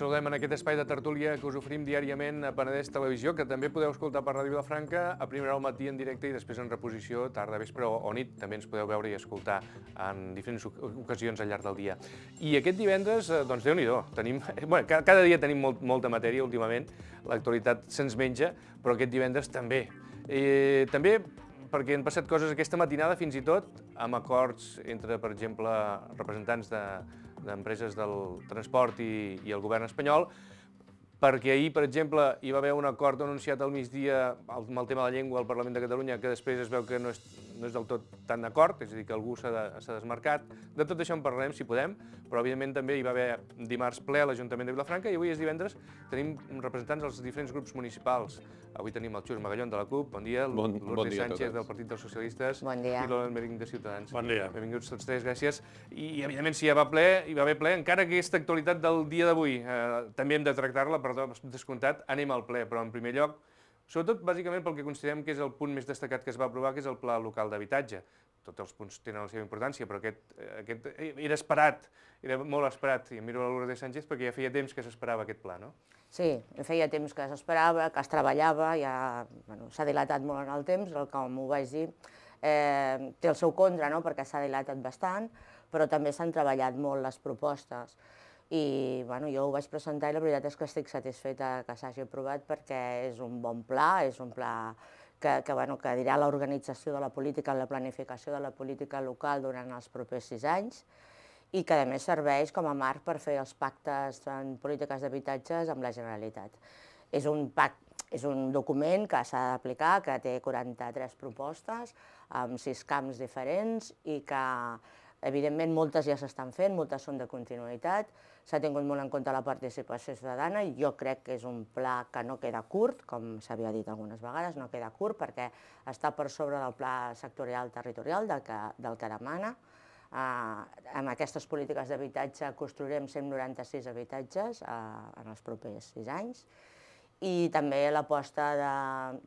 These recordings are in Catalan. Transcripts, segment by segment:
saludem en aquest espai de tertúlia que us oferim diàriament a Penedès Televisió, que també podeu escoltar per Ràdio Vilafranca a primera al matí en directe i després en reposició, tarda, vespre o nit. També ens podeu veure i escoltar en diferents ocasions al llarg del dia. I aquest divendres, eh, doncs déu-n'hi-do, tenim... Bueno, cada dia tenim molt, molta matèria últimament, l'actualitat se'ns menja, però aquest divendres també. Eh, també perquè han passat coses aquesta matinada fins i tot amb acords entre, per exemple, representants de d'empreses del transport i, i el govern espanyol, perquè ahir, per exemple, hi va haver un acord anunciat al migdia amb el tema de la llengua al Parlament de Catalunya que després es veu que no, és, no és del tot tan d'acord, és a dir, que algú s'ha de, desmarcat. De tot això en parlarem, si podem, però evidentment també hi va haver dimarts ple a l'Ajuntament de Vilafranca i avui és divendres, tenim representants dels diferents grups municipals. Avui tenim el Xus Magallón de la CUP, bon dia, bon, Lourdes bon Sánchez del Partit dels Socialistes bon dia. i l'Olen Mering de Ciutadans. Bon dia. Benvinguts tots tres, gràcies. I, evidentment, si hi va ple, hi va haver ple, encara que aquesta actualitat del dia d'avui eh, també hem de tractar-la, per descomptat, anem al ple, però en primer lloc Sobretot, bàsicament, pel que considerem que és el punt més destacat que es va aprovar, que és el Pla Local d'Habitatge. Tots els punts tenen la seva importància, però aquest, aquest eh, era esperat, era molt esperat, i em miro la de Sánchez perquè ja feia temps que s'esperava aquest pla, no? Sí, feia temps que s'esperava, que es treballava, ja bueno, s'ha dilatat molt en el temps, el que m'ho vaig dir, eh, té el seu contra, no?, perquè s'ha dilatat bastant, però també s'han treballat molt les propostes i bueno, jo ho vaig presentar i la veritat és que estic satisfeta que s'hagi aprovat perquè és un bon pla, és un pla que, que, bueno, que dirà l'organització de la política, la planificació de la política local durant els propers sis anys i que a més serveix com a marc per fer els pactes en polítiques d'habitatges amb la Generalitat. És un, pact, és un document que s'ha d'aplicar, que té 43 propostes, amb sis camps diferents i que Evidentment, moltes ja s'estan fent, moltes són de continuïtat, s'ha tingut molt en compte la participació ciutadana, i jo crec que és un pla que no queda curt, com s'havia dit algunes vegades, no queda curt perquè està per sobre del pla sectorial territorial del que, del que demana. Eh, amb aquestes polítiques d'habitatge construirem 196 habitatges eh, en els propers 6 anys, i també l'aposta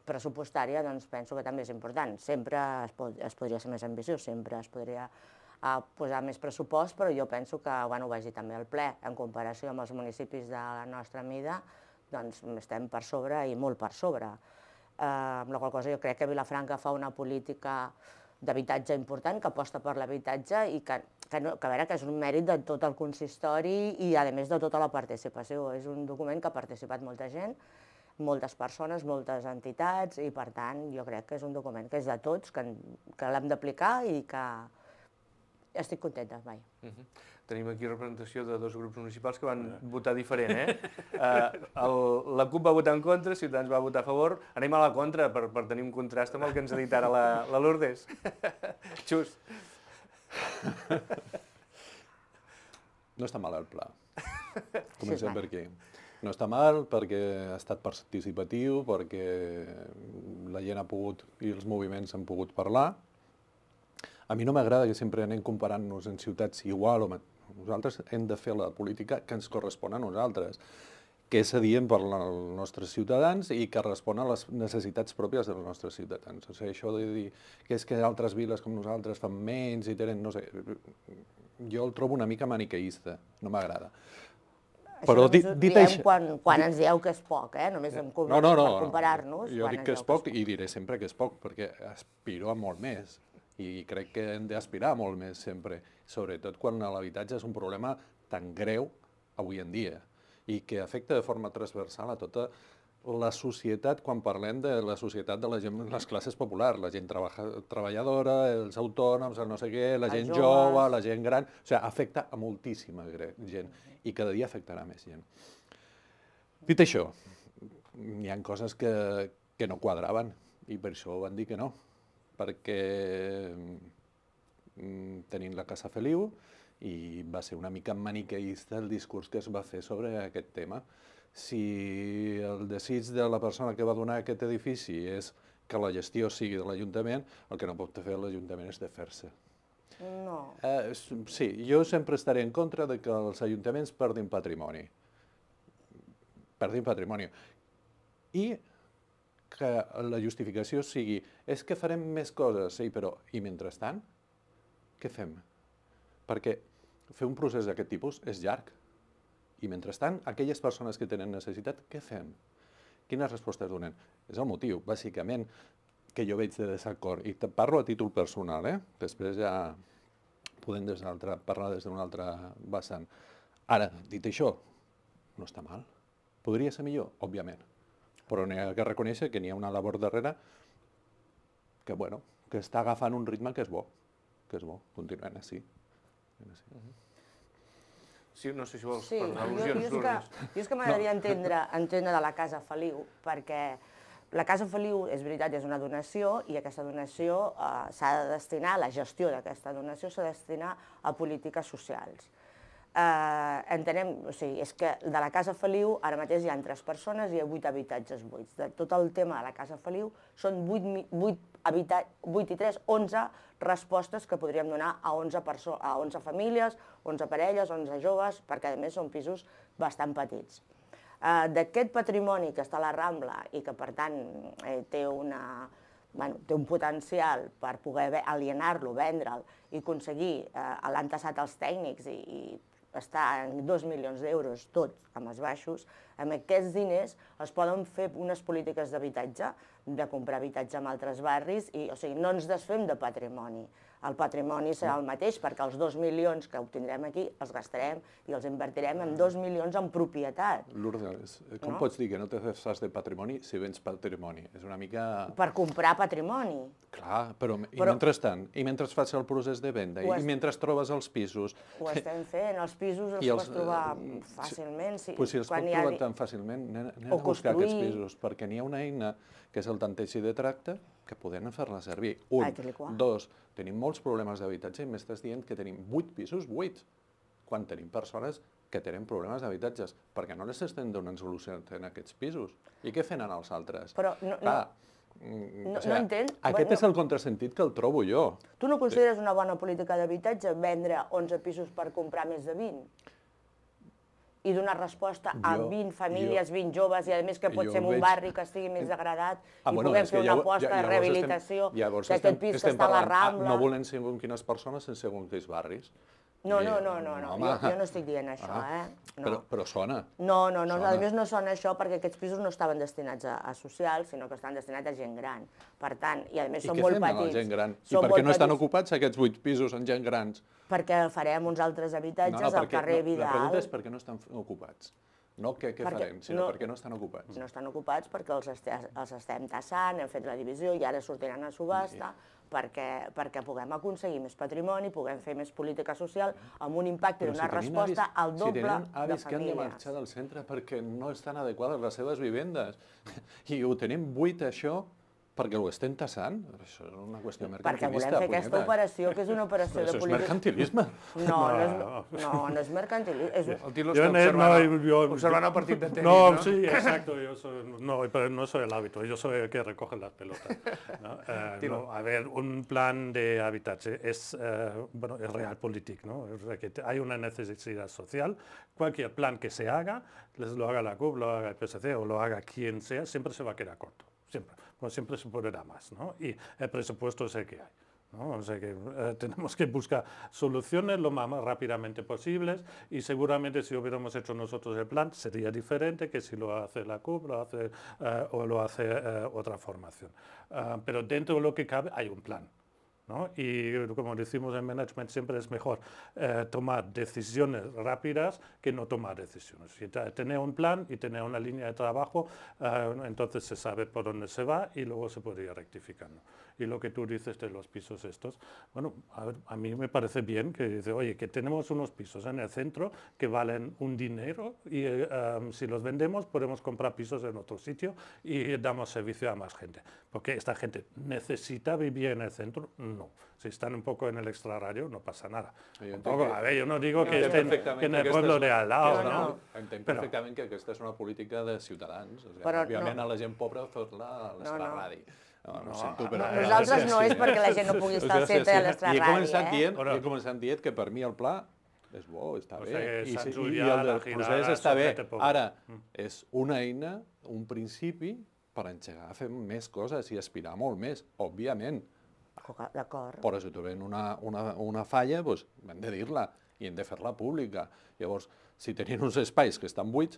pressupostària doncs, penso que també és important. Sempre es, pot, es podria ser més ambiciós, sempre es podria a posar més pressupost, però jo penso que bueno, vagi també al ple, en comparació amb els municipis de la nostra mida, doncs estem per sobre i molt per sobre. Eh, amb la qual cosa jo crec que Vilafranca fa una política d'habitatge important, que aposta per l'habitatge i que, que, no, que a veure que és un mèrit de tot el consistori i a més de tota la participació. És un document que ha participat molta gent, moltes persones, moltes entitats i per tant jo crec que és un document que és de tots, que, que l'hem d'aplicar i que, estic contenta, mai. Uh mhm. -huh. Tenim aquí representació de dos grups municipals que van votar diferent, eh? uh, el, la CUP va votar en contra, Ciutadans va votar a favor. Anem a la contra per, per tenir un contrast amb el que ens ha dit ara la, la Lourdes. Xus. No està mal el pla. Comencem sí, per aquí. No està mal perquè ha estat participatiu, perquè la gent ha pogut i els moviments han pogut parlar, a mi no m'agrada que sempre anem comparant-nos en ciutats igual o... Nosaltres hem de fer la política que ens correspon a nosaltres que és dir, per als nostres ciutadans i que respon a les necessitats pròpies dels nostres ciutadans. O sigui, això de dir que és que altres viles com nosaltres fan menys i tenen, no sé... Jo el trobo una mica maniqueista, no m'agrada. Però dit, dit això... Quan, quan ens dieu que és poc, eh? Només em no, no, no, per comparar-nos. Jo dic que és poc, i diré sempre que és poc, perquè aspiro a molt més i crec que hem d'aspirar molt més sempre, sobretot quan l'habitatge és un problema tan greu avui en dia i que afecta de forma transversal a tota la societat, quan parlem de la societat de la gent, les classes populars, la gent treballa, treballadora, els autònoms, el no sé què, la gent jove, la gent gran... O sigui, afecta a moltíssima gent i cada dia afectarà més gent. Dit això, hi han coses que, que no quadraven i per això van dir que no perquè mm, tenint la Casa Feliu i va ser una mica maniqueista el discurs que es va fer sobre aquest tema. Si el desig de la persona que va donar aquest edifici és que la gestió sigui de l'Ajuntament, el que no pot fer l'Ajuntament és de fer-se. No. Eh, sí, jo sempre estaré en contra de que els ajuntaments perdin patrimoni. Perdin patrimoni. I que la justificació sigui és que farem més coses, sí, però i mentrestant, què fem? Perquè fer un procés d'aquest tipus és llarg. I mentrestant, aquelles persones que tenen necessitat, què fem? Quines respostes donen? És el motiu, bàsicament, que jo veig de desacord. I parlo a títol personal, eh? Després ja podem des parlar des d'un altre vessant. Ara, dit això, no està mal. Podria ser millor, òbviament però n'hi ha que reconèixer que n'hi ha una labor darrere que, bueno, que està agafant un ritme que és bo, que és bo, continuant així. així. Mhm. Sí, no sé si vols, sí, per al·lusions. Jo, jo, és que, jo és que m'agradaria no. entendre, entendre de la Casa Feliu, perquè la Casa Feliu, és veritat, és una donació i aquesta donació eh, s'ha de destinar, la gestió d'aquesta donació s'ha de destinar a polítiques socials eh, entenem, o sigui, és que de la Casa Feliu ara mateix hi ha tres persones i hi ha vuit habitatges buits. De tot el tema de la Casa Feliu són vuit, vuit, habita, vuit i tres, onze respostes que podríem donar a 11, perso a 11 famílies, 11 parelles, 11 joves, perquè a més són pisos bastant petits. Eh, D'aquest patrimoni que està a la Rambla i que per tant eh, té una, bueno, té un potencial per poder alienar-lo, vendre'l i aconseguir, eh, l'han tassat els tècnics i, i està en 2 milions d'euros, tot amb els baixos, amb aquests diners es poden fer unes polítiques d'habitatge, de comprar habitatge en altres barris, i, o sigui, no ens desfem de patrimoni el patrimoni serà mm. el mateix, perquè els 2 milions que obtindrem aquí els gastarem i els invertirem en 2 mm. milions en propietat. Lourdes, eh, com no? pots dir que no te fas de patrimoni si vens patrimoni? És una mica... Per comprar patrimoni. Clar, però, i però... mentrestant, i mentre fas el procés de venda, i mentre trobes els pisos... Ho estem fent, els pisos els, els pots trobar eh, fàcilment. Si, pues si els quan pots trobar ha... tan fàcilment, anem, a buscar construir... aquests pisos, perquè n'hi ha una eina que és el tanteig i de tracte, que podem fer-la servir. Un, dos, tenim molts problemes d'habitatge i m'estàs dient que tenim vuit pisos buits, quan tenim persones que tenen problemes d'habitatges, perquè no les estem donant solució en aquests pisos. I què fan els altres? Però no, no, no, o sigui, no entenc. Aquest bueno, és el contrasentit que el trobo jo. Tu no consideres una bona política d'habitatge vendre 11 pisos per comprar més de 20? i donar resposta a 20 famílies, 20 joves, i a més que pot ser en un barri que estigui més degradat ah, i puguem fer una aposta de rehabilitació, d'aquest que aquest pis que està a la ah, Rambla... No volem amb quines persones sense amb quins barris. No, no, no, no, no. Home. Jo, jo no estic dient això, ah, eh? No. Però, però sona. No, no, no, sona. a més no sona això perquè aquests pisos no estaven destinats a, a socials, sinó que estan destinats a gent gran. Per tant, i a més I són molt petits. I què fem amb gent gran? Són I per què no estan petits? ocupats aquests vuit pisos en gent grans? Perquè farem uns altres habitatges no, no, perquè, al carrer no, Vidal. La pregunta és per què no estan ocupats? No, què, què farem, sinó no, perquè no estan ocupats. No estan ocupats perquè els, este, els estem tassant, hem fet la divisió i ara sortiran a subhasta sí. perquè, perquè puguem aconseguir més patrimoni, puguem fer més política social amb un impacte i una si resposta avis, al doble de famílies. Si tenen avis que han de marxar del centre perquè no estan adequades les seves vivendes i ho tenim buit això, ¿Porque que lo estén tasan, es una cuestión mercantilista. Perquè que es una operación de No, no, no, Es... mercantilismo a partir de tenis, no, sí, exacto. soy, no, no soy el hábito, yo soy el que recoge las pelotas. Eh, a ver, un plan de habitación eh, eh, es, real, bueno, realpolitik, ¿no? hay una necesidad social. Cualquier plan que se haga, lo haga la CUP, lo haga el PSC o lo haga quien sea, siempre se va a quedar corto, siempre siempre se podrá más, ¿no? Y el presupuesto es el que hay. que eh, tenemos que buscar soluciones lo más, rápidamente posibles y seguramente si hubiéramos hecho nosotros el plan sería diferente que si lo hace la CUP hace, eh, o lo hace eh, otra formación. Ah, pero dentro de lo que cabe hay un plan. Y como decimos en management siempre es mejor eh, tomar decisiones rápidas que no tomar decisiones. Si tener un plan y tener una línea de trabajo, eh, entonces se sabe por dónde se va y luego se podría ir rectificando y lo que tú dices de los pisos estos, bueno, a, mí me parece bien que dice, oye, que tenemos unos pisos en el centro que valen un dinero y eh, si los vendemos podemos comprar pisos en otro sitio y damos servicio a más gente. Porque esta gente necesita vivir en el centro, no. Si están un poco en el extrarradio, no pasa nada. Yo, a ver, no digo que estén en el pueblo de al lado, no? que esta es una política de ciudadanos. O a la gent No, no, sento, ah, però... No, nosaltres no és perquè la gent no pugui estar al centre de la ràdio, eh? Dient, però... He començat dient que per mi el pla és bo, està o bé, i, i, i el del procés està bé. Ara, mm. és una eina, un principi per engegar a fer més coses i aspirar molt més, òbviament. D'acord. Però si trobem una, una, una falla, doncs, hem de dir-la i hem de fer-la pública. Llavors, si tenim uns espais que estan buits,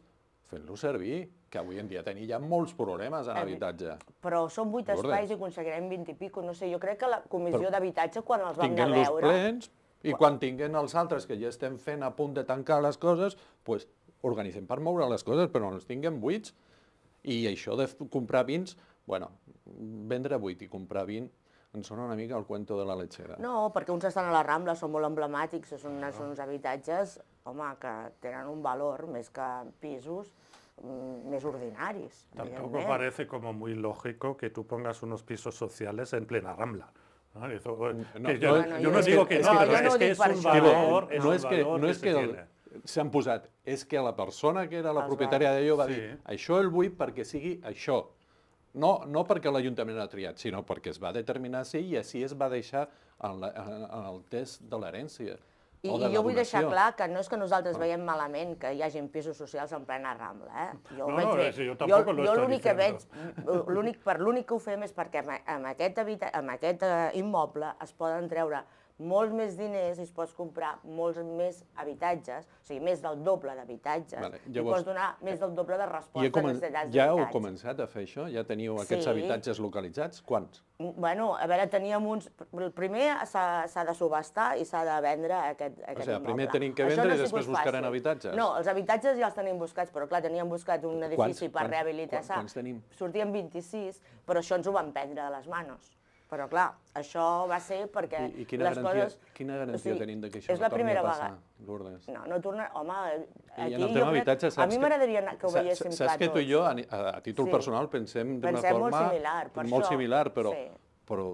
fent-lo servir, que avui en dia tenim ja molts problemes en habitatge. Però són vuit espais i aconseguirem vint i pico, no sé, jo crec que la comissió d'habitatge quan els vam anar a veure... plens i quan... quan tinguin els altres que ja estem fent a punt de tancar les coses, doncs organitzem per moure les coses, però no els tinguem buits. I això de comprar vins, bueno, vendre buit i comprar vin em sona una mica el cuento de la lechera. No, perquè uns estan a la Rambla, són molt emblemàtics, són, no. Ah. són uns habitatges home, que tenen un valor més que pisos mm, més ordinaris. Tampoco parece como muy lógico que tú pongas unos pisos sociales en plena Rambla. ¿no? Eh, mm, no, yo, no, yo, no digo que, que no, és que, és, que un valor, no és que, no és que, que s'han posat, és que la persona que era la es propietària d'allò va sí. dir això el vull perquè sigui això. No, no perquè l'Ajuntament ha triat, sinó perquè es va determinar així i així es va deixar en, la, en, en el test de l'herència. I, i jo vull deixar clar que no és que nosaltres ah. veiem malament que hi hagin pisos socials en plena Rambla. Eh? Jo no, no, bé. Si Jo, jo, jo l'únic que veig, l'únic per l'únic que ho fem és perquè amb, amb, aquest, amb aquest eh, immoble es poden treure molts més diners i es pots comprar molts més habitatges, o sigui, més del doble d'habitatges, vale, llavors, i pots donar més eh, del doble de resposta a necessitats Ja heu començat a fer això? Ja teniu aquests sí. habitatges localitzats? Quants? Bueno, a veure, teníem uns... El Primer s'ha de subhastar i s'ha de vendre aquest, aquest o sigui, primer tenim que vendre no i després buscaran fàcil. habitatges? No, els habitatges ja els tenim buscats, però clar, teníem buscat un edifici quants, per rehabilitar-se. Quants, quants tenim? Sortien 26, però això ens ho van prendre de les manos. Però clar, això va ser perquè I, i quina les garantia, coses... Quina garantia o sigui, tenim que això és no la primera a passar, vegada. Lourdes? No, no torna... Home, aquí I en el tema habitatge, saps a mi m'agradaria que ho veiéssim saps clar Saps que tu i jo, a, a títol sí. personal, pensem d'una forma... molt similar, per Molt això, similar, però... Sí. però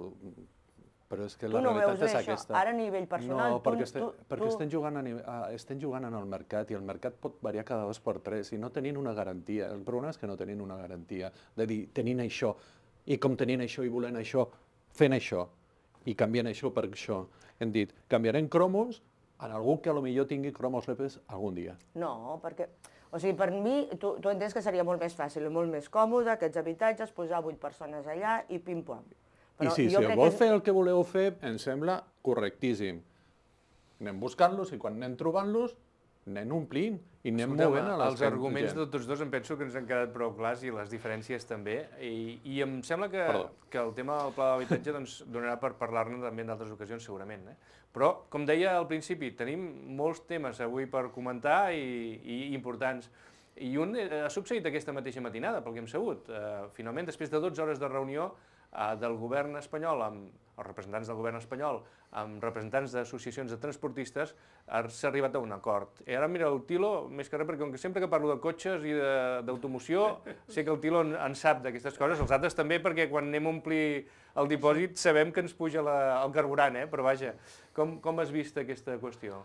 però és que la no realitat és aquesta. Ara a nivell personal... No, tu, perquè, estem, tu, perquè tu... Estem, jugant a nivell, ah, estem jugant en el mercat i el mercat pot variar cada dos per tres i no tenint una garantia. El problema és que no tenint una garantia, de dir, tenint això, i com tenint això i volent això, fent això i canviant això per això. Hem dit, canviarem cromos en algú que millor tingui cromos lepes algun dia. No, perquè... O sigui, per mi, tu, tu entens que seria molt més fàcil i molt més còmode aquests habitatges, posar vuit persones allà i pim-pam. Però I sí, si el vol que... fer el que voleu fer, em sembla correctíssim. Anem buscant-los i quan anem trobant-los anem omplint i anem Escolta, movent a les Els arguments de tots dos em penso que ens han quedat prou clars i les diferències també. I, i em sembla que, Perdó. que el tema del pla d'habitatge doncs, donarà per parlar-ne també en altres ocasions segurament. Eh? Però, com deia al principi, tenim molts temes avui per comentar i, i importants. I un eh, ha succeït aquesta mateixa matinada, pel que hem sabut. Uh, finalment, després de 12 hores de reunió, Eh, del govern espanyol amb els representants del govern espanyol, amb representants d'associacions de transportistes, eh, s'ha arribat a un acord. I ara mira el Tilo, més que res, perquè com que sempre que parlo de cotxes i d'automoció, sé que el Tilo en, en sap d'aquestes coses, els altres també, perquè quan anem a omplir el dipòsit sabem que ens puja la, el carburant, eh? però vaja, com, com has vist aquesta qüestió?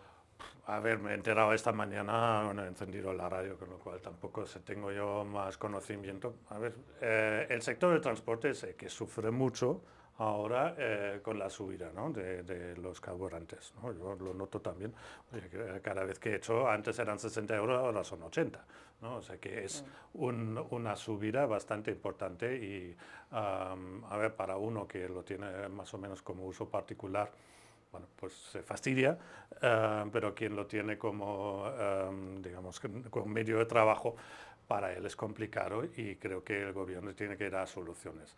a ver, me he enterado esta mañana, bueno, he encendido la radio, con lo cual tampoco tengo yo más conocimiento. A ver, eh, el sector de transporte sé que sufre mucho ahora eh, con la subida de, los carburantes. Yo lo noto también. Eh, cada vez que he hecho, antes eran 60 euros, ahora son 80. ¿no? O sea que es una subida bastante importante y, a ver, para uno que lo tiene más o menos como uso particular, bueno, pues se fastidia, eh, pero quien lo tiene como, eh, digamos, medio de trabajo, para él es complicado y creo que el gobierno tiene que dar soluciones.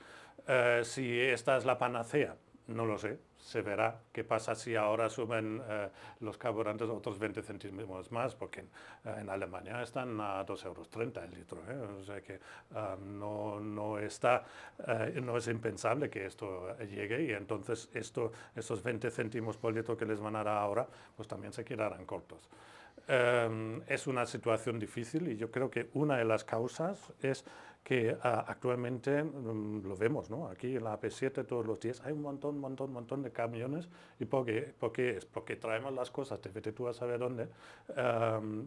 Eh, si esta es la panacea, no lo sé, se verá qué pasa si ahora suben eh, los carburantes otros 20 centímetros más, porque en, eh, Alemania están a 2,30 euros el litro. ¿eh? O sea que ah, no, es impensable que esto llegue y entonces estos 20 céntimos por litro que les van a dar ahora, pues también se quedarán cortos. Em, es una situación difícil y yo creo que una de las causas es que ah, actualmente mm, lo vemos, Aquí en la AP7 todos los días hay un montón, montón, montón de camiones. ¿Y Porque es porque traemos las cosas, te vete tú a saber dónde, em,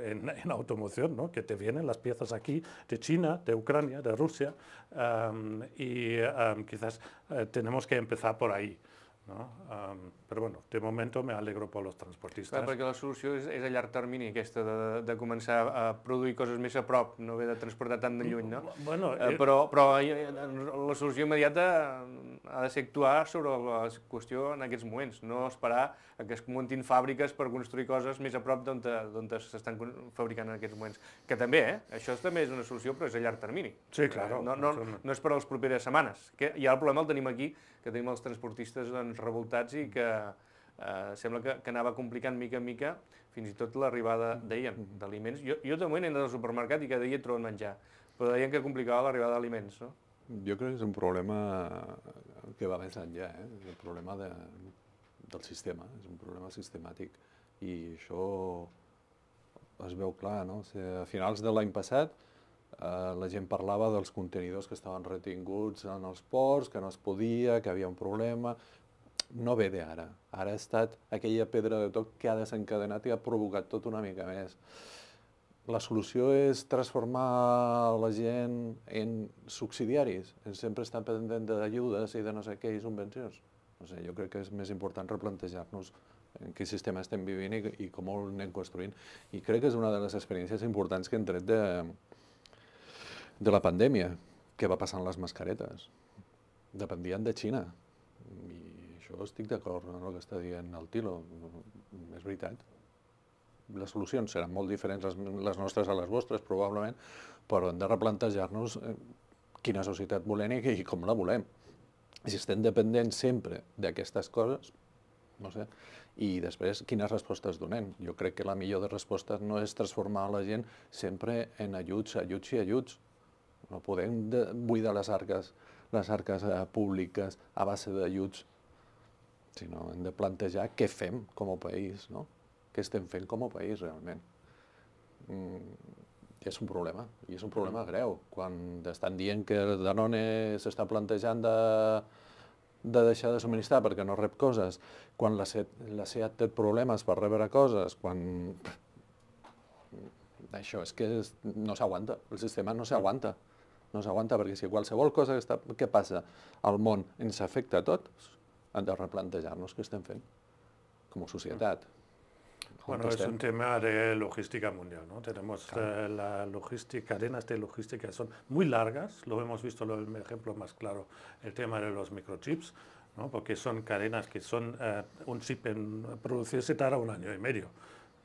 en, automoción, Que te vienen las piezas aquí de China, de Ucrania, de Rusia. Em, y quizás eh, tenemos que empezar por ahí. No? Um, però bueno, de moment me alegro per als transportistes. Clar, perquè la solució és, és a llarg termini aquesta, de, de començar a produir coses més a prop, no haver de transportar tant de lluny, no? Bueno, eh, eh, però, però eh, eh, la solució immediata ha de ser actuar sobre la qüestió en aquests moments, no esperar a que es muntin fàbriques per construir coses més a prop d'on s'estan fabricant en aquests moments. Que també, eh? Això també és una solució, però és a llarg termini. Sí, clar. No, no, no, és per a les properes setmanes. Que ja el problema el tenim aquí, que tenim els transportistes doncs, temps revoltats i que eh, sembla que, que anava complicant mica en mica fins i tot l'arribada, mm. deien, d'aliments. Jo, jo de moment he anat al supermercat i cada dia trobo menjar, però deien que complicava l'arribada d'aliments, no? Jo crec que és un problema que va més enllà, eh? És un problema de, del sistema, és un problema sistemàtic. I això es veu clar, no? O sigui, a finals de l'any passat eh, la gent parlava dels contenidors que estaven retinguts en els ports, que no es podia, que havia un problema, no ve d'ara. Ara ha estat aquella pedra de toc que ha desencadenat i ha provocat tot una mica més. La solució és transformar la gent en subsidiaris, en sempre estan pendent d'ajudes i de no sé què i subvencions. No sé, jo crec que és més important replantejar-nos en quin sistema estem vivint i, i com ho anem construint. I crec que és una de les experiències importants que hem tret de, de la pandèmia, que va passar amb les mascaretes. Dependien de Xina. I això estic d'acord amb el que està dient el Tilo, és veritat. Les solucions seran molt diferents les, nostres a les vostres, probablement, però hem de replantejar-nos eh, quina societat volem i com la volem. Si estem dependents sempre d'aquestes coses, no sé, i després quines respostes donem. Jo crec que la millor de respostes no és transformar la gent sempre en ajuts, ajuts i ajuts. No podem buidar les arques les arques eh, públiques a base d'ajuts sinó hem de plantejar què fem com a país, no? Què estem fent com a país, realment. Mm, és un problema, i és un problema mm. greu. Quan estan dient que Danone s'està plantejant de, de deixar de subministrar perquè no rep coses, quan la, Seat, la SEAT té problemes per rebre coses, quan... Això és que és, no s'aguanta, el sistema no s'aguanta. No s'aguanta perquè si qualsevol cosa que, està, que passa al món ens afecta a tots, antes de replantearnos que estén estem como sociedad. Bueno, es un tema de logística mundial, ¿no? Tenemos eh, la logística, cadenas de logística son muy largas, lo hemos visto, en el ejemplo más claro, el tema de los microchips, Porque son cadenas que son, eh, un chip en producirse tarda un año y medio,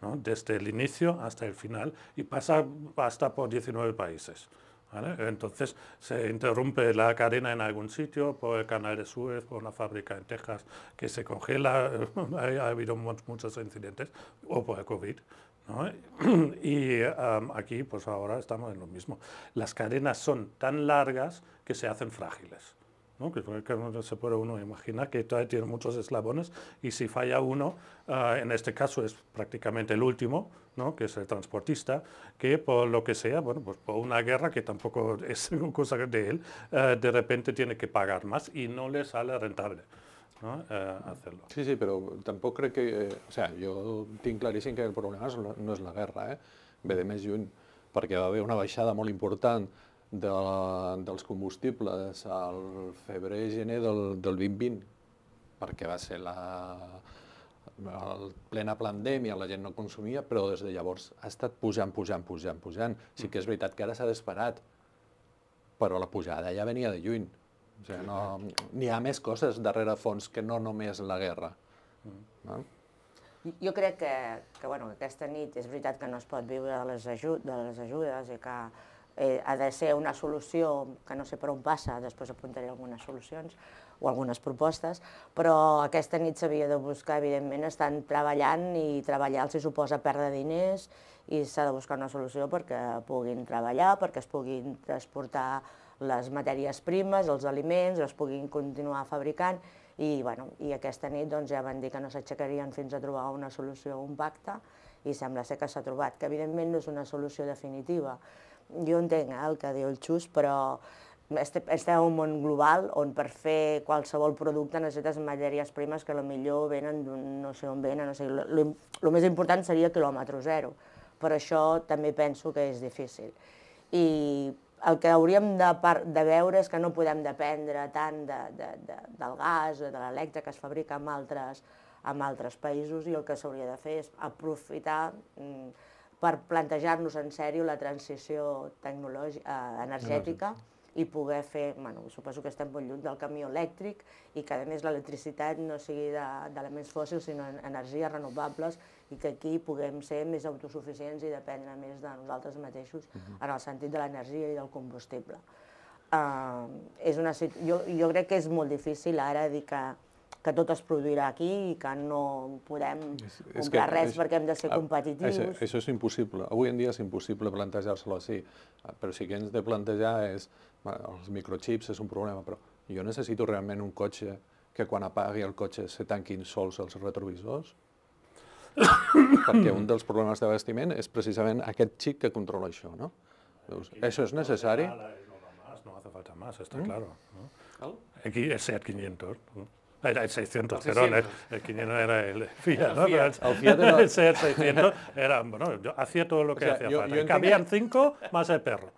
Desde el inicio hasta el final y pasa hasta por 19 países. Entonces se interrumpe la cadena en algún sitio, por el canal de Suez, por una fábrica en Texas que se congela, ha habido muchos incidentes, o por el COVID. Y aquí pues ahora estamos en lo mismo. Las cadenas son tan largas que se hacen frágiles. ¿no? que, se puede uno imaginar que tiene muchos eslabones y si falla uno, ah, en este caso es prácticamente el último, que es el transportista, que por lo que sea, bueno, pues por una guerra que tampoco es cosa de él, ah, de repente tiene que pagar más y no le sale rentable. Ah, hacerlo. Sí, sí, pero tampoco creo que... Eh, o sea, yo tengo clarísimo que el problema no es la guerra, eh? ve de y un, porque va haber una bajada muy importante, de, dels combustibles al febrer i gener del, del 2020, perquè va ser la, el plena pandèmia, la gent no consumia, però des de llavors ha estat pujant, pujant, pujant, pujant. Sí que és veritat que ara s'ha disparat, però la pujada ja venia de lluny. O sigui, no, n'hi ha més coses darrere fons que no només la guerra. No? Jo crec que, que bueno, aquesta nit és veritat que no es pot viure de les, ajud de les ajudes i que eh, ha de ser una solució, que no sé per on passa, després apuntaré algunes solucions o algunes propostes, però aquesta nit s'havia de buscar, evidentment, estan treballant i treballar els suposa perdre diners i s'ha de buscar una solució perquè puguin treballar, perquè es puguin transportar les matèries primes, els aliments, es puguin continuar fabricant i, bueno, i aquesta nit doncs, ja van dir que no s'aixecarien fins a trobar una solució, un pacte, i sembla ser que s'ha trobat, que evidentment no és una solució definitiva, jo entenc eh, el que diu el Xus, però estem en un món global on per fer qualsevol producte necessites matèries primes que millor venen d'un no sé on venen, no sé, el més important seria quilòmetre zero, però això també penso que és difícil. I el que hauríem de, de veure és que no podem dependre tant de, de, de, del gas o de l'electre que es fabrica en altres, en altres països i el que s'hauria de fer és aprofitar mm, per plantejar-nos en sèrio la transició tecnològica, eh, energètica i poder fer, bueno, suposo que estem molt lluny del camió elèctric i que a més l'electricitat no sigui d'elements de, fòssils sinó energies renovables i que aquí puguem ser més autosuficients i dependre més de nosaltres mateixos uh -huh. en el sentit de l'energia i del combustible. Uh, és una, jo, jo crec que és molt difícil ara dir que que tot es produirà aquí i que no podem és, és comprar que, res és, perquè hem de ser competitius. Això, això és impossible. Avui en dia és impossible plantejar-se-lo així, ah, però si que ens de plantejar és, els microchips és un problema, però jo necessito realment un cotxe que quan apagui el cotxe se tanquin sols els retrovisors? perquè un dels problemes d'abastiment és precisament aquest xic que controla això, no? Llavors, això és necessari? Eh, no hace falta más, está mm. claro. ¿no? Aquí es 7500. ¿no? Era el 600, perdón, el, el, 500 era el Fiat, ¿no? Fiat. El, Fiat era... el 600 era, bueno, yo hacía todo lo que o sea, hacía yo, falta. Yo Cabien Cabían 5 más el perro.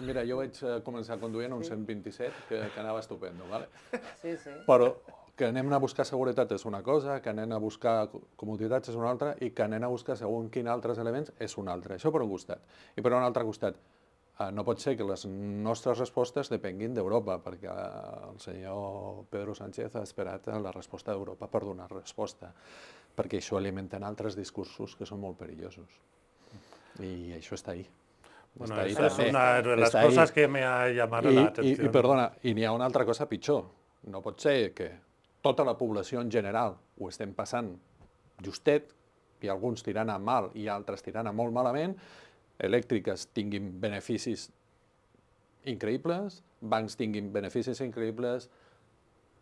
Mira, jo vaig eh, començar en un sí. 127, que, que anava estupendo, ¿vale? Sí, sí. Però que anem a buscar seguretat és una cosa, que anem a buscar comoditats és una altra, i que anem a buscar segons quins altres elements és un altre. Això per un costat. I per un altre costat, Eh, no pot ser que les nostres respostes depenguin d'Europa, perquè el senyor Pedro Sánchez ha esperat la resposta d'Europa per donar resposta, perquè això alimenten altres discursos que són molt perillosos. I això està ahí. Bueno, está ahí una de les está ahí. que me ha l'atenció. I, i perdona, i n'hi ha una altra cosa pitjor. No pot ser que tota la població en general ho estem passant justet, i alguns tirant a mal i altres tirant a molt malament, elèctriques tinguin beneficis increïbles, bancs tinguin beneficis increïbles,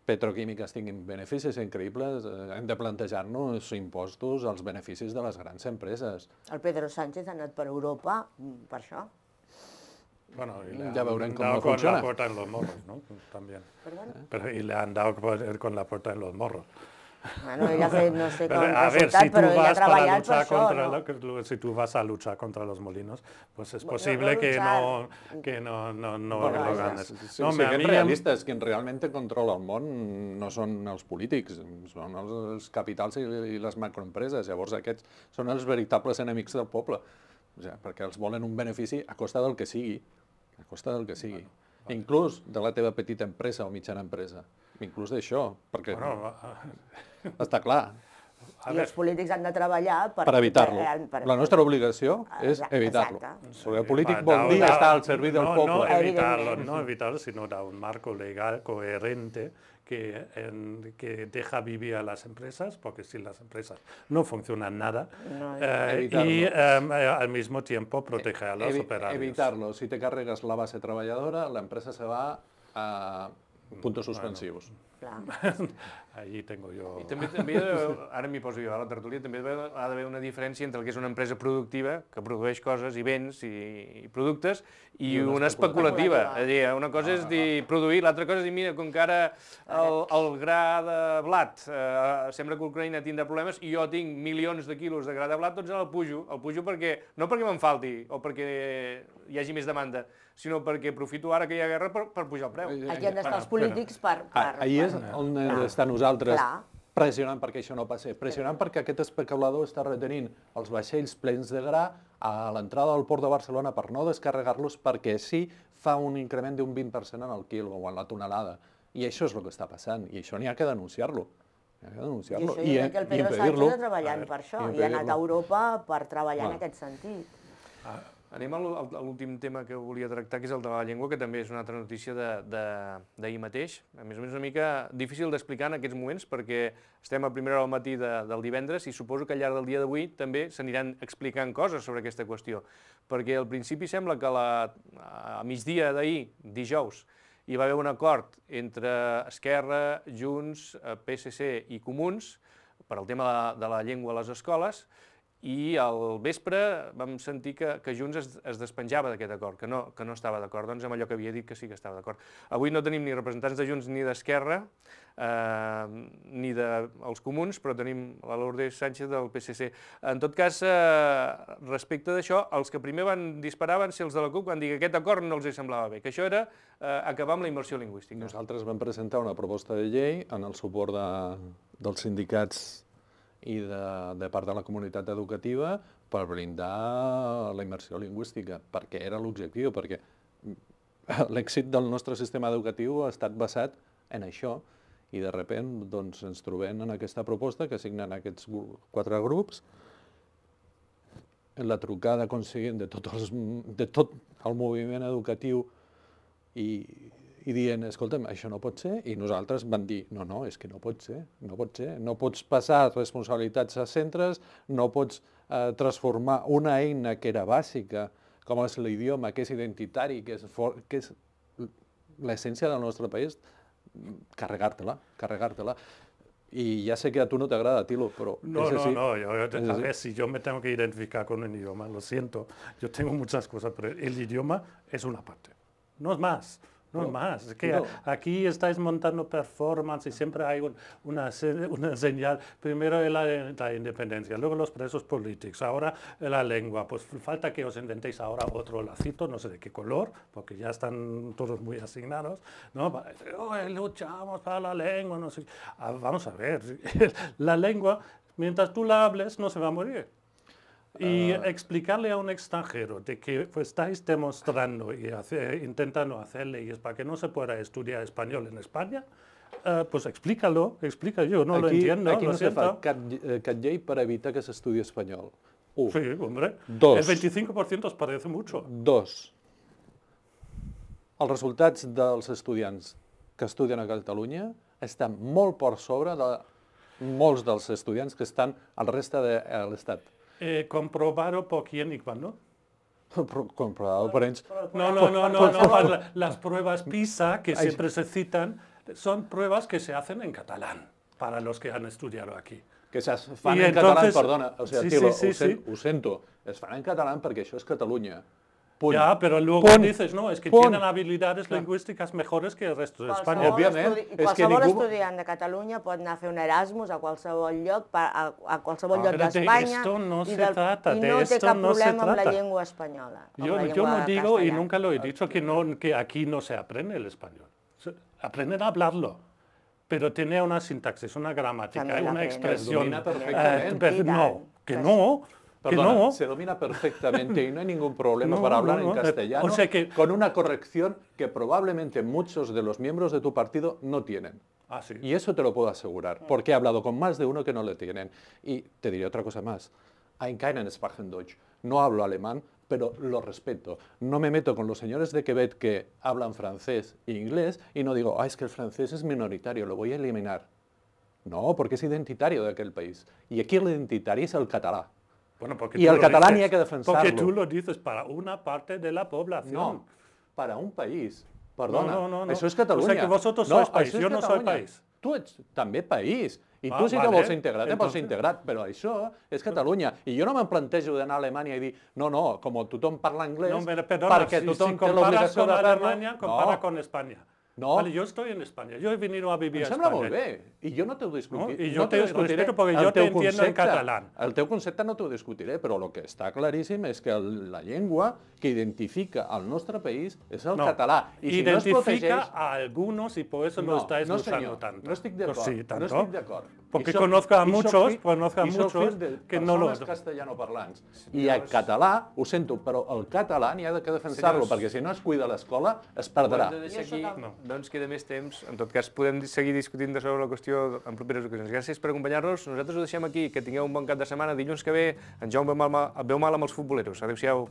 petroquímiques tinguin beneficis increïbles, eh, hem de plantejar-nos impostos als beneficis de les grans empreses. El Pedro Sánchez ha anat per Europa mm, per això? Bueno, y mm, le ya veurem com no funciona. con la puerta en los morros, ¿no? También. ¿Perdón? Pero, y le han dado con la puerta en los morros. Bueno, ella se, no sé com a resultat, ver, si pero ella ha trabajado por eso, contra, no? lo, si tu vas a luchar contra los molinos, pues es posible no, no que no, que no, no, no bueno, lo ganes. Sí, no, sí, sí, mi, realistes, quien realmente controla el món no són els polítics, són els, capitals i, i les macroempreses. Llavors aquests són els veritables enemics del poble, o sigui, perquè els volen un benefici a costa del que sigui, a costa del que sigui, bueno, inclús de la teva petita empresa o mitjana empresa inclús d'això, perquè bueno, no, està clar. I els polítics han de treballar per, per evitar-lo. Eh, la nostra obligació ah, és evitar-lo. Porque el polític vol dir estar al servei del no, poble. No evitar-lo, no evitar sinó dar un marco legal coherente que, en, que deja vivir a las empresas, porque si las empresas no funcionan nada, no, eh, y eh, al mismo tiempo proteger a los Evi operarios. Evitarlo. Si te cargas la base trabajadora, la empresa se va a Puntos suspensivos. Bueno, allí tengo jo... I també, també ara m'hi poso jo a la tertúlia, també ha d'haver una diferència entre el que és una empresa productiva, que produeix coses i béns i, i productes, i, I una, una especulativa. És a dir, una cosa ah, és dir produir, l'altra cosa és dir, mira, com que ara el, el gra de blat, eh, sembla que Ucraïna tindrà problemes, i jo tinc milions de quilos de gra de blat, doncs el pujo, el pujo perquè, no perquè me'n falti o perquè hi hagi més demanda, sinó perquè aprofito ara que hi ha guerra per, per pujar el preu. Aquí han d'estar els polítics per... per ah, Ahir és on hem d'estar nosaltres. Clar pressionant perquè això no passi, pressionant perquè aquest especulador està retenint els vaixells plens de gra a l'entrada del port de Barcelona per no descarregar-los perquè sí fa un increment d'un 20% en el quilo o en la tonelada. I això és el que està passant, i això n'hi ha que denunciar-lo. Hi ha que denunciar-lo. I, I, que el Pedro Sánchez està treballant per això, i ha anat a Europa per treballar Va. en aquest sentit. Ah. Anem a l'últim tema que volia tractar, que és el de la llengua, que també és una altra notícia d'ahir mateix. A més o menys una mica difícil d'explicar en aquests moments, perquè estem a primera hora del matí de, del divendres i suposo que al llarg del dia d'avui també s'aniran explicant coses sobre aquesta qüestió. Perquè al principi sembla que la, a migdia d'ahir, dijous, hi va haver un acord entre Esquerra, Junts, eh, PSC i Comuns per al tema de de la llengua a les escoles, i al vespre vam sentir que, que Junts es, es despenjava d'aquest acord, que no, que no estava d'acord, doncs amb allò que havia dit que sí que estava d'acord. Avui no tenim ni representants de Junts ni d'Esquerra, eh, ni dels de, els comuns, però tenim la Lourdes Sánchez del PSC. En tot cas, eh, respecte d'això, els que primer van disparar van ser els de la CUP, quan dir que aquest acord no els semblava bé, que això era eh, acabar amb la immersió lingüística. Nosaltres vam presentar una proposta de llei en el suport de, dels sindicats i de, de part de la comunitat educativa per brindar la immersió lingüística, perquè era l'objectiu, perquè l'èxit del nostre sistema educatiu ha estat basat en això i de repent doncs, ens trobem en aquesta proposta que signen aquests quatre grups la trucada conseguint de tot, els, de tot el moviment educatiu i i dient, escolta'm, això no pot ser, i nosaltres van dir, no, no, és que no pot ser, no pot ser, no pots passar responsabilitats a centres, no pots eh, transformar una eina que era bàsica, com és l'idioma, que és identitari, que és, que és l'essència del nostre país, carregar-te-la, carregar-te-la. I ja sé que a tu no t'agrada, Tilo, però... No, no, sí. no, jo, jo, a veure, si jo me tengo que identificar con un idioma, lo siento, yo tengo muchas cosas, pero el idioma es una parte, no es más. No, más, es que aquí estáis montando performance y siempre hay una, una, señal. Primero la, la, independencia, luego los presos políticos, ahora la lengua. Pues falta que os inventéis ahora otro lacito, no sé de qué color, porque ya están todos muy asignados. ¿no? luchamos para la lengua, no sé. Ah, vamos a ver, la lengua, mientras tú la hables, no se va a morir. y ah. explicarle a un extranjero de que estáis demostrando y hace, intentando hacer leyes para que no se pueda estudiar español en España, Uh, pues explícalo, explica yo, no aquí, lo entiendo. Aquí no se siento. fa eh, cap, llei per evitar que s'estudi espanyol. Un. Sí, hombre. Dos. El 25% os parece mucho. Dos. Els resultats dels estudiants que estudien a Catalunya estan molt per sobre de molts dels estudiants que estan al resta de l'estat. eh, comprobado por quién y cuándo? Comprobado por... No, no, no, no, no las pruebas PISA que siempre se citan son pruebas que se hacen en catalán para los que han estudiado aquí. Que se hacen en catalán, perdona, o sea, sí, sí, usento, es en catalán porque eso es Cataluña ya, pero luego dices, no, es que tienen habilidades lingüísticas mejores que el resto de España. Qualsevol Estudi de Cataluña pot anar a un Erasmus a qualsevol lloc, a, a De no se trata, y no de esto problema amb la lengua española. Yo, no digo, y nunca lo he dicho, que, no, que aquí no se aprende el español. aprender a hablarlo pero tiene una sintaxis, una gramática, una expresión. Eh, no, que pues no, se domina perfectamente y no hay ningún problema para hablar en castellano, con una corrección que probablemente muchos de los miembros de tu partido no tienen. Ah, y eso te lo puedo asegurar, ah. porque he hablado con más de uno que no lo tienen. Y te diré otra cosa más. Ein keinen deutsch, No hablo alemán, pero lo respeto. No me meto con los señores de Quebec que hablan francés e inglés y no digo, ah, es que el francés es minoritario, lo voy a eliminar. No, porque es identitario de aquel país. Y aquí el identitario es el catalán. Bueno, porque y el catalán dices, hay que defensarlo. Porque tú lo dices para una parte de la población. No, para un país. Perdona, no, no, no, eso es Cataluña. O sea que vosotros sois país, yo no soy país. Tú ets també país. I ah, tu sí que vale. vols integrar, te Entonces... vols integrar, però això és Catalunya. I jo no me'n plantejo d'anar a Alemanya i dir, no, no, com tothom parla anglès, no, perdona, perquè tothom si, si té l'obligació de parlar... Alemanya, compara no. con Espanya. No. Vale, yo estoy en Espanya. Jo he venit a vivir em a Espanya. Em sembla molt bé. I jo no t'ho discutiré. No? I jo no te discutiré perquè jo t'entiendo te en català. El teu concepte no t'ho discutiré, però el que està claríssim és que el, la llengua que identifica el nostre país és el no. català. I si identifica no es protegeix... a algunos y por eso no, lo estáis no, usando tanto. No estic d'acord. Pues sí, tanto. no estic d'acord. Porque soc, conozco a muchos, fi, conozco a muchos de que no lo... castellano parlants. I el català, ho sento, però el català n'hi ha de que defensar-lo, perquè si no es cuida l'escola, es perdrà. Jo aquí... no no ens queda més temps. En tot cas, podem seguir discutint de sobre la qüestió en properes ocasions. Gràcies per acompanyar-nos. Nosaltres ho deixem aquí. Que tingueu un bon cap de setmana. Dilluns que ve, en Jaume veu mal, veu mal amb els futboleros. Adéu-siau.